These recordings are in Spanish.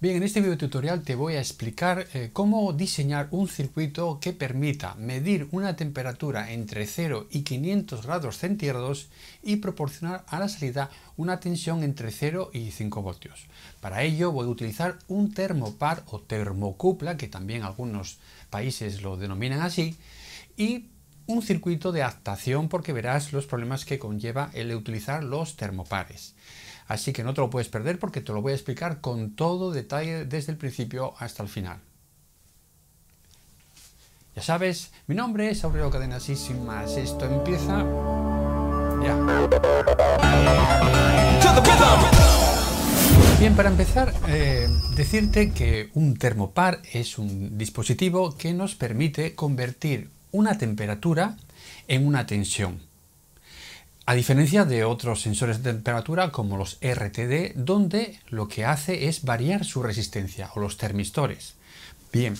Bien, en este video tutorial te voy a explicar eh, cómo diseñar un circuito que permita medir una temperatura entre 0 y 500 grados centígrados y proporcionar a la salida una tensión entre 0 y 5 voltios. Para ello voy a utilizar un termopar o termocupla, que también algunos países lo denominan así, y un circuito de adaptación porque verás los problemas que conlleva el utilizar los termopares. Así que no te lo puedes perder porque te lo voy a explicar con todo detalle desde el principio hasta el final. Ya sabes, mi nombre es Aurelio Cadenas y sin más, esto empieza Bien, para empezar, eh, decirte que un termopar es un dispositivo que nos permite convertir una temperatura en una tensión. A diferencia de otros sensores de temperatura como los RTD, donde lo que hace es variar su resistencia o los termistores. Bien,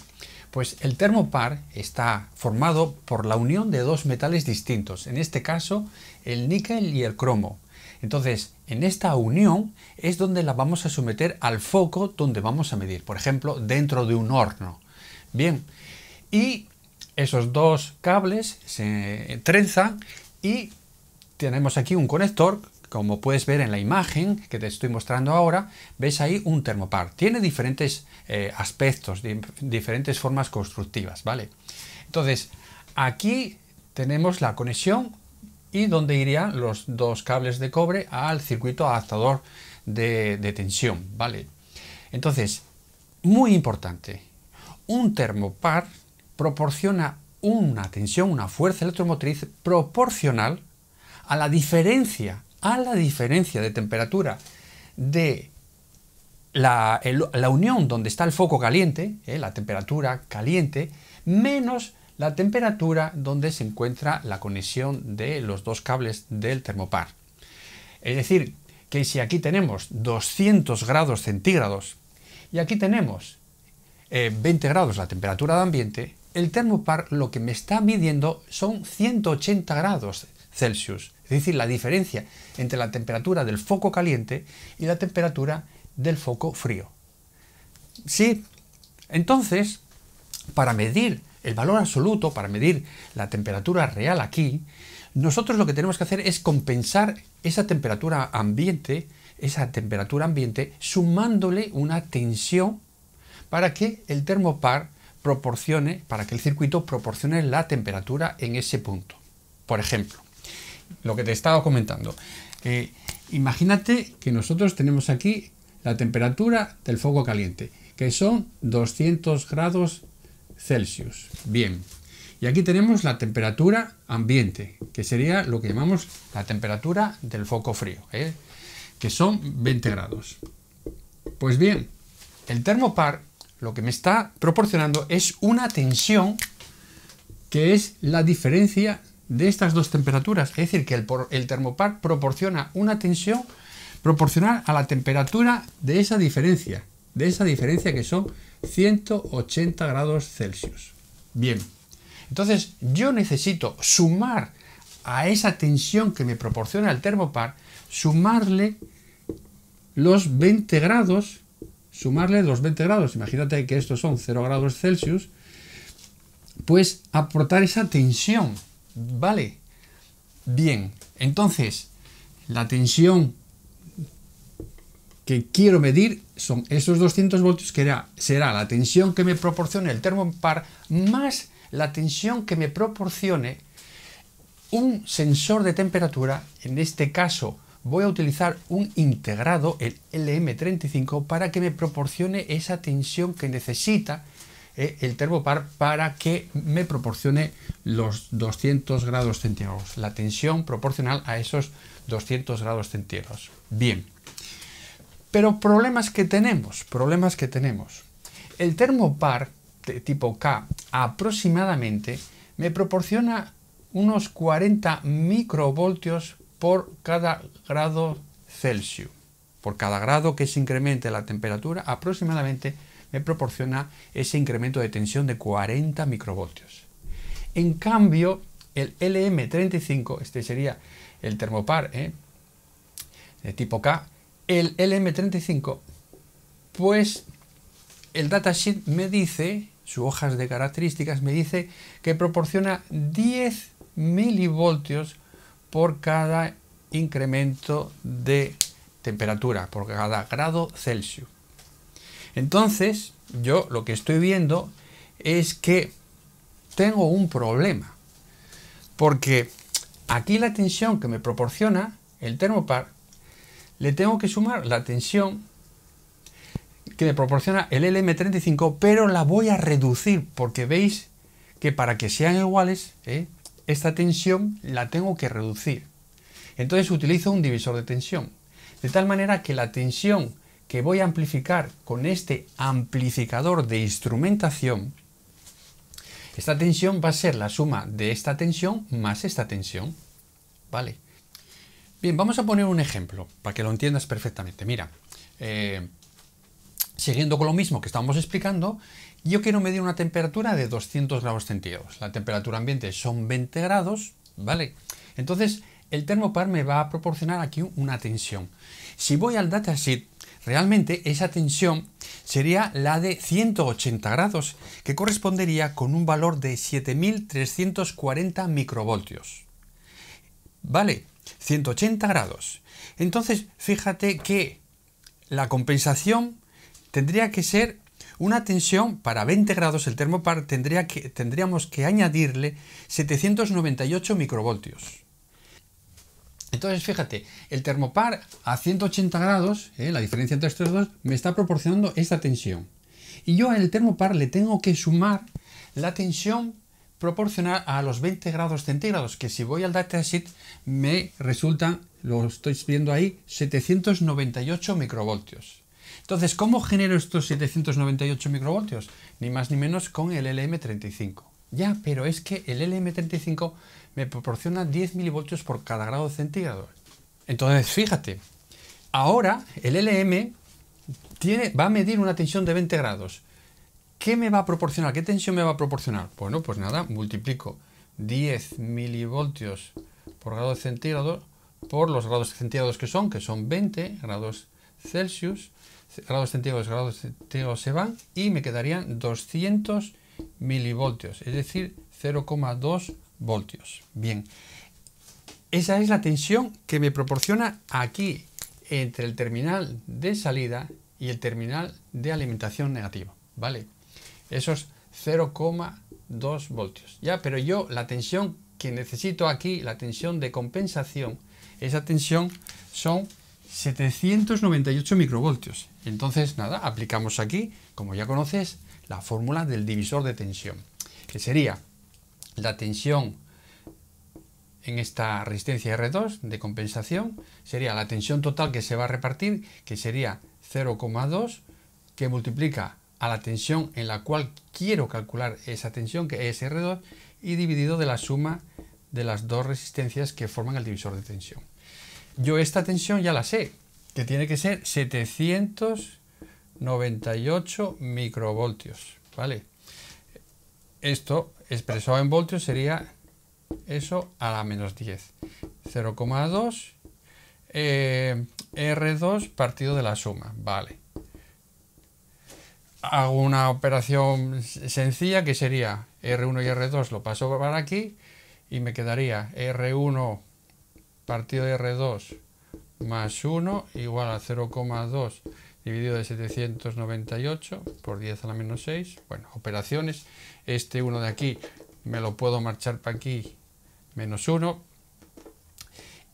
pues el termopar está formado por la unión de dos metales distintos, en este caso el níquel y el cromo. Entonces, en esta unión es donde la vamos a someter al foco donde vamos a medir, por ejemplo, dentro de un horno. Bien, y esos dos cables se trenzan y tenemos aquí un conector, como puedes ver en la imagen que te estoy mostrando ahora, ves ahí un termopar. Tiene diferentes eh, aspectos, diferentes formas constructivas, ¿vale? Entonces, aquí tenemos la conexión y donde irían los dos cables de cobre al circuito adaptador de, de tensión, ¿vale? Entonces, muy importante, un termopar proporciona una tensión, una fuerza electromotriz proporcional a la diferencia, a la diferencia de temperatura de la, unión donde está el foco caliente, eh, la temperatura caliente, menos la temperatura donde se encuentra la conexión de los dos cables del termopar. Es decir, que si aquí tenemos 200 grados centígrados y aquí tenemos 20 eh, grados la temperatura de ambiente, el termopar lo que me está midiendo son 180 grados Celsius. Es decir, la diferencia entre la temperatura del foco caliente y la temperatura del foco frío. Sí, entonces, para medir el valor absoluto, para medir la temperatura real aquí, nosotros lo que tenemos que hacer es compensar esa temperatura ambiente, esa temperatura ambiente, sumándole una tensión para que el termopar proporcione, para que el circuito proporcione la temperatura en ese punto. Por ejemplo, lo que te estaba comentando. Eh, imagínate que nosotros tenemos aquí la temperatura del foco caliente, que son 200 grados Celsius. Bien, y aquí tenemos la temperatura ambiente, que sería lo que llamamos la temperatura del foco frío, ¿eh? que son 20 grados. Pues bien, el termopar lo que me está proporcionando es una tensión que es la diferencia de estas dos temperaturas. Es decir, que el, termopar proporciona una tensión proporcional a la temperatura de esa diferencia, de esa diferencia que son 180 grados Celsius. Bien, entonces yo necesito sumar a esa tensión que me proporciona el termopar, sumarle los 20 grados, sumarle los 20 grados, imagínate que estos son 0 grados Celsius, pues aportar esa tensión ¿Vale? Bien, entonces, la tensión que quiero medir son esos 200 voltios que será la tensión que me proporcione el termopar más la tensión que me proporcione un sensor de temperatura, en este caso voy a utilizar un integrado, el LM35, para que me proporcione esa tensión que necesita eh, el termopar para que me proporcione los 200 grados centígrados, la tensión proporcional a esos 200 grados centígrados. Bien, pero problemas que tenemos, problemas que tenemos. El termopar de tipo K aproximadamente me proporciona unos 40 microvoltios por cada grado Celsius. Por cada grado que se incremente la temperatura, aproximadamente me proporciona ese incremento de tensión de 40 microvoltios. En cambio, el LM35, este sería el termopar ¿eh? de tipo K, el LM35, pues el datasheet me dice, su hojas de características me dice que proporciona 10 milivoltios por cada incremento de temperatura, por cada grado Celsius. Entonces, yo lo que estoy viendo es que tengo un problema. Porque aquí la tensión que me proporciona el termopar, le tengo que sumar la tensión que me proporciona el LM35, pero la voy a reducir porque veis que para que sean iguales, ¿eh? esta tensión la tengo que reducir. Entonces utilizo un divisor de tensión. De tal manera que la tensión que voy a amplificar con este amplificador de instrumentación, esta tensión va a ser la suma de esta tensión más esta tensión. ¿Vale? Bien, vamos a poner un ejemplo para que lo entiendas perfectamente. Mira, eh, siguiendo con lo mismo que estábamos explicando, yo quiero medir una temperatura de 200 grados centígrados. La temperatura ambiente son 20 grados, ¿vale? Entonces, el termopar me va a proporcionar aquí una tensión. Si voy al datasheet, Realmente esa tensión sería la de 180 grados, que correspondería con un valor de 7.340 microvoltios. Vale, 180 grados. Entonces, fíjate que la compensación tendría que ser una tensión para 20 grados, el termopar tendríamos que añadirle 798 microvoltios. Entonces, fíjate, el termopar a 180 grados, eh, la diferencia entre estos dos, me está proporcionando esta tensión. Y yo al termopar le tengo que sumar la tensión proporcional a los 20 grados centígrados, que si voy al datasheet me resulta, lo estoy viendo ahí, 798 microvoltios. Entonces, ¿cómo genero estos 798 microvoltios? Ni más ni menos con el LM35. Ya, pero es que el LM35 me proporciona 10 milivoltios por cada grado centígrado. Entonces, fíjate, ahora el LM tiene, va a medir una tensión de 20 grados. ¿Qué me va a proporcionar? ¿Qué tensión me va a proporcionar? Bueno, pues nada, multiplico 10 milivoltios por grado centígrado por los grados centígrados que son, que son 20 grados Celsius, grados centígrados, grados centígrados se van y me quedarían 200 milivoltios, es decir, 0,2 voltios. Bien, esa es la tensión que me proporciona aquí entre el terminal de salida y el terminal de alimentación negativa, ¿vale? Esos 0,2 voltios, ¿ya? Pero yo la tensión que necesito aquí, la tensión de compensación, esa tensión son 798 microvoltios. Entonces, nada, aplicamos aquí, como ya conoces, la fórmula del divisor de tensión, que sería la tensión en esta resistencia R2 de compensación sería la tensión total que se va a repartir, que sería 0,2, que multiplica a la tensión en la cual quiero calcular esa tensión, que es R2, y dividido de la suma de las dos resistencias que forman el divisor de tensión. Yo esta tensión ya la sé, que tiene que ser 798 microvoltios, ¿vale? Esto expresado en voltios sería eso a la menos 10. 0,2 R2 partido de la suma, vale. Hago una operación sencilla que sería R1 y R2 lo paso para aquí y me quedaría R1 partido de R2 más 1 igual a 0,2 dividido de 798 por 10 a la menos 6. Bueno, operaciones. Este 1 de aquí me lo puedo marchar para aquí, menos 1.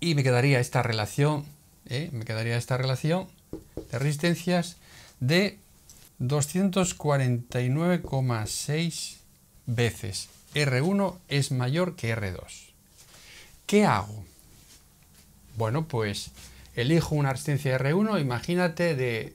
Y me quedaría esta relación, ¿eh? me quedaría esta relación de resistencias de 249,6 veces. R1 es mayor que R2. ¿Qué hago? Bueno, pues elijo una resistencia R1, imagínate de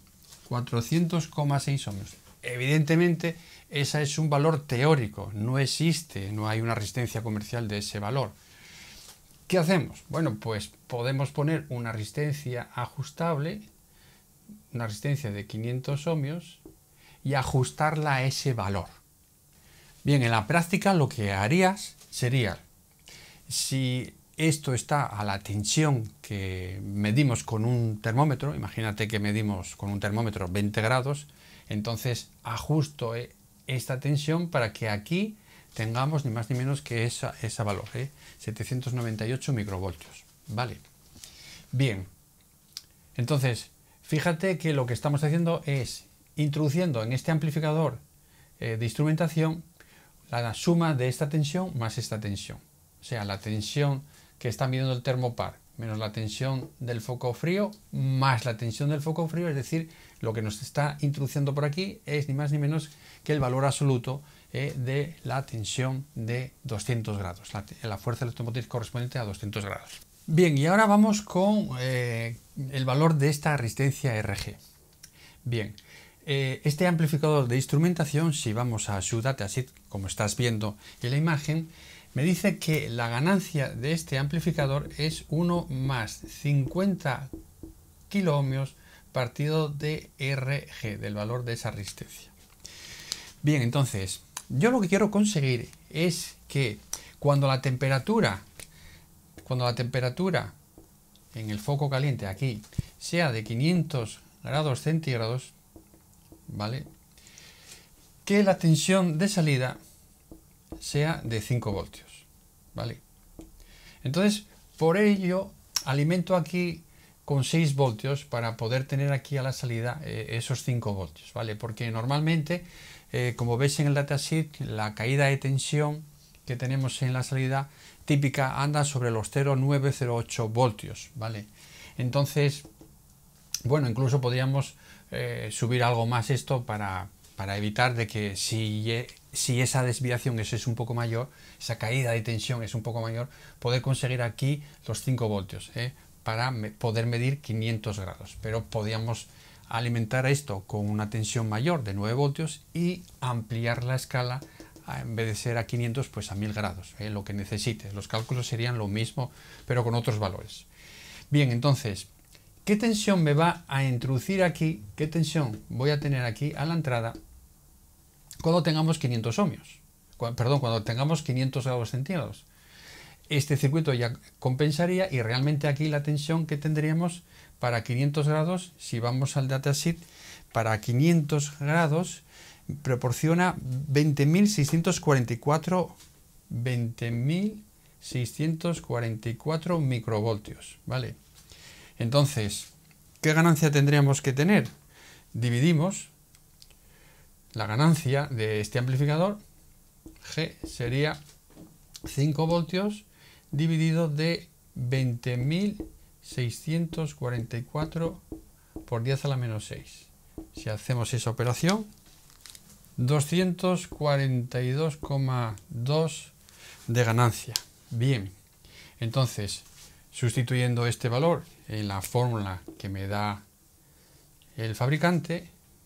400,6 ohmios. Evidentemente, ese es un valor teórico, no existe, no hay una resistencia comercial de ese valor. ¿Qué hacemos? Bueno, pues podemos poner una resistencia ajustable, una resistencia de 500 ohmios, y ajustarla a ese valor. Bien, en la práctica lo que harías sería, si esto está a la tensión que medimos con un termómetro, imagínate que medimos con un termómetro 20 grados, entonces ajusto eh, esta tensión para que aquí tengamos ni más ni menos que esa, esa valor, ¿eh? 798 microvoltios, ¿vale? Bien, entonces fíjate que lo que estamos haciendo es introduciendo en este amplificador eh, de instrumentación la suma de esta tensión más esta tensión, o sea, la tensión que está midiendo el termopar, menos la tensión del foco frío, más la tensión del foco frío, es decir, lo que nos está introduciendo por aquí es ni más ni menos que el valor absoluto eh, de la tensión de 200 grados, la, la, fuerza electromotriz correspondiente a 200 grados. Bien, y ahora vamos con eh, el valor de esta resistencia RG. Bien, eh, este amplificador de instrumentación, si vamos a su así como estás viendo en la imagen, me dice que la ganancia de este amplificador es 1 más 50 kiloohmios partido de RG, del valor de esa resistencia. Bien, entonces, yo lo que quiero conseguir es que cuando la temperatura, cuando la temperatura en el foco caliente aquí sea de 500 grados centígrados, ¿vale? Que la tensión de salida sea de 5 voltios. ¿Vale? Entonces, por ello, alimento aquí con 6 voltios para poder tener aquí a la salida eh, esos 5 voltios, ¿vale? Porque normalmente, eh, como veis en el datasheet, la caída de tensión que tenemos en la salida típica anda sobre los 0,908 voltios, ¿vale? Entonces, bueno, incluso podríamos eh, subir algo más esto para, para evitar de que si, si esa desviación es, es, un poco mayor, esa caída de tensión es un poco mayor, poder conseguir aquí los 5 voltios ¿eh? para poder medir 500 grados. Pero podíamos alimentar esto con una tensión mayor de 9 voltios y ampliar la escala en vez de ser a 500 pues a 1000 grados, ¿eh? lo que necesite. Los cálculos serían lo mismo pero con otros valores. Bien, entonces, ¿qué tensión me va a introducir aquí? ¿Qué tensión voy a tener aquí a la entrada cuando tengamos 500 ohmios, perdón, cuando tengamos 500 grados centígrados. Este circuito ya compensaría y realmente aquí la tensión que tendríamos para 500 grados, si vamos al datasheet, para 500 grados proporciona 20.644 20.644 microvoltios, ¿vale? Entonces, ¿qué ganancia tendríamos que tener? Dividimos la ganancia de este amplificador G sería 5 voltios dividido de 20.644 por 10 a la menos 6. Si hacemos esa operación, 242,2 de ganancia. Bien, entonces, sustituyendo este valor en la fórmula que me da el fabricante,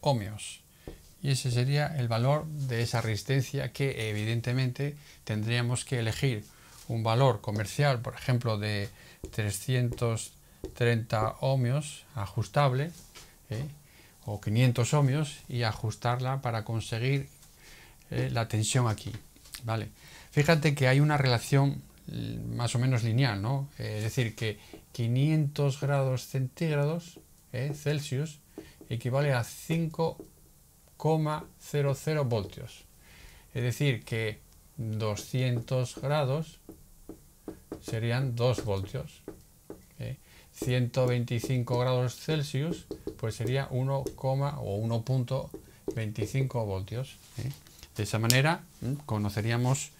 ohmios. Y ese sería el valor de esa resistencia que evidentemente tendríamos que elegir un valor comercial, por ejemplo, de 330 ohmios ajustable ¿eh? o 500 ohmios y ajustarla para conseguir eh, la tensión aquí. ¿vale? Fíjate que hay una relación mm, más o menos lineal, ¿no? Eh, es decir, que 500 grados centígrados, Celsius, equivale a 5,00 voltios. Es decir, que 200 grados serían 2 voltios. 125 ¿eh? grados Celsius pues sería 1, o 1.25 voltios. ¿eh? De esa manera conoceríamos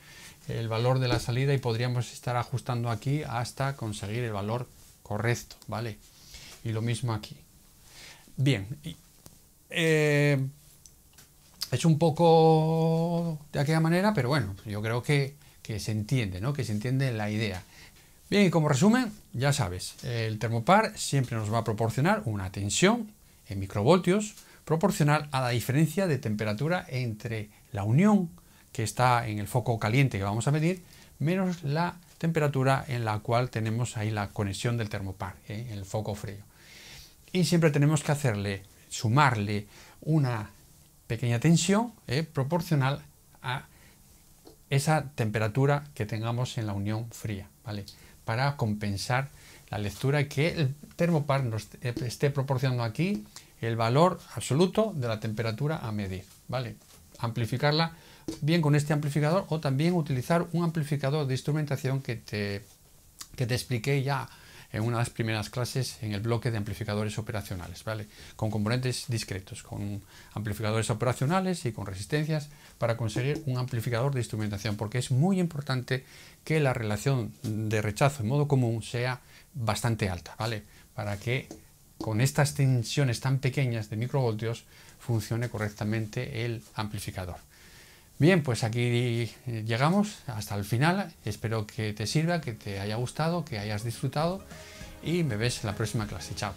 el valor de la salida y podríamos estar ajustando aquí hasta conseguir el valor correcto, ¿vale? Y lo mismo aquí. Bien. es eh, un poco de aquella manera, pero bueno, yo creo que, se entiende, ¿no? Que se entiende la idea. Bien, y como resumen, ya sabes, el termopar siempre nos va a proporcionar una tensión en microvoltios proporcional a la diferencia de temperatura entre la unión que está en el foco caliente que vamos a medir, menos la temperatura en la cual tenemos ahí la conexión del termopar, ¿eh? en el foco frío y siempre tenemos que hacerle, sumarle una pequeña tensión eh, proporcional a esa temperatura que tengamos en la unión fría, ¿vale? Para compensar la lectura que el termopar nos esté proporcionando aquí el valor absoluto de la temperatura a medir, ¿vale? Amplificarla bien con este amplificador o también utilizar un amplificador de instrumentación que te, que te expliqué ya en una de las primeras clases en el bloque de amplificadores operacionales, ¿vale? Con componentes discretos, con amplificadores operacionales y con resistencias para conseguir un amplificador de instrumentación, porque es muy importante que la relación de rechazo en modo común sea bastante alta, ¿vale? Para que con estas tensiones tan pequeñas de microvoltios funcione correctamente el amplificador. Bien, pues aquí eh, llegamos hasta el final. Espero que te sirva, que te haya gustado, que hayas disfrutado y me ves en la próxima clase. Chao.